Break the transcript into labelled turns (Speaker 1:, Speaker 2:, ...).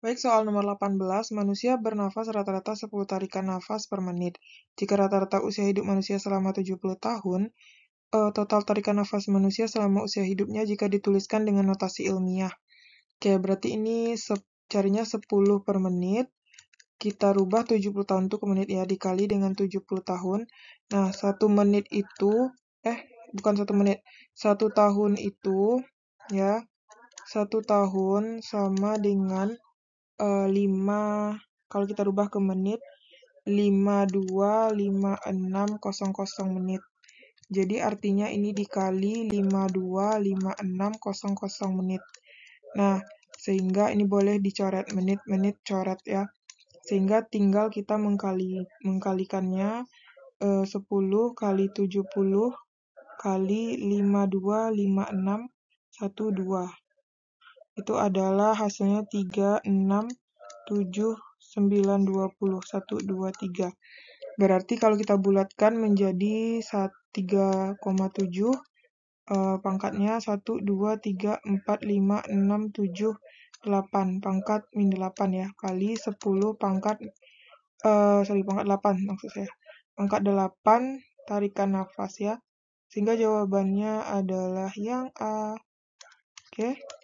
Speaker 1: Baik soal nomor 18, manusia bernafas rata-rata 10 tarikan nafas per menit. Jika rata-rata usia hidup manusia selama 70 tahun, eh, total tarikan nafas manusia selama usia hidupnya jika dituliskan dengan notasi ilmiah. Oke, berarti ini carinya 10 per menit. Kita rubah 70 tahun itu ke menit ya, dikali dengan 70 tahun. Nah, 1 menit itu, eh, bukan 1 menit. 1 tahun itu, ya, 1 tahun sama dengan 5 eh, kalau kita rubah ke menit 525600 menit. Jadi artinya ini dikali 525600 menit. Nah, sehingga ini boleh dicoret menit-menit coret ya. Sehingga tinggal kita mengkali mengkalikannya eh, 10 kali 70 kali 525612 itu adalah hasilnya 3, 6, 7, 9, 20, 1, 2, 3. Berarti kalau kita bulatkan menjadi 3,7 eh, pangkatnya 1, 2, 3, 4, 5, 6, 7, 8 pangkat min 8 ya kali 10 pangkat eh, sorry pangkat 8 maksud saya pangkat 8 tarikan nafas ya sehingga jawabannya adalah yang A oke okay.